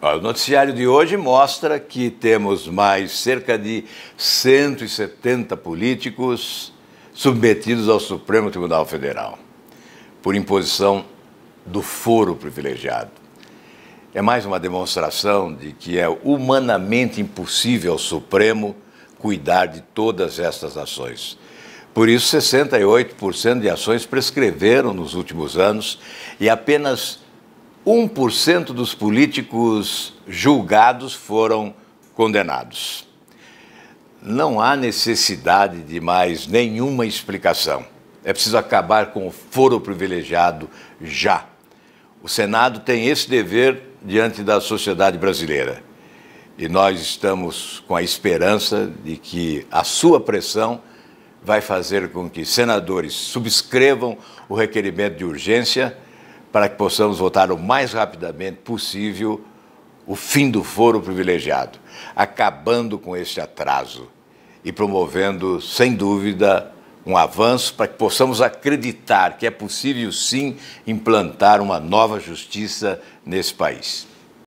O noticiário de hoje mostra que temos mais cerca de 170 políticos submetidos ao Supremo Tribunal Federal, por imposição do foro privilegiado. É mais uma demonstração de que é humanamente impossível ao Supremo cuidar de todas estas ações. Por isso, 68% de ações prescreveram nos últimos anos e apenas 1% dos políticos julgados foram condenados. Não há necessidade de mais nenhuma explicação. É preciso acabar com o foro privilegiado já. O Senado tem esse dever diante da sociedade brasileira. E nós estamos com a esperança de que a sua pressão vai fazer com que senadores subscrevam o requerimento de urgência para que possamos votar o mais rapidamente possível o fim do foro privilegiado, acabando com este atraso e promovendo, sem dúvida, um avanço para que possamos acreditar que é possível sim implantar uma nova justiça nesse país.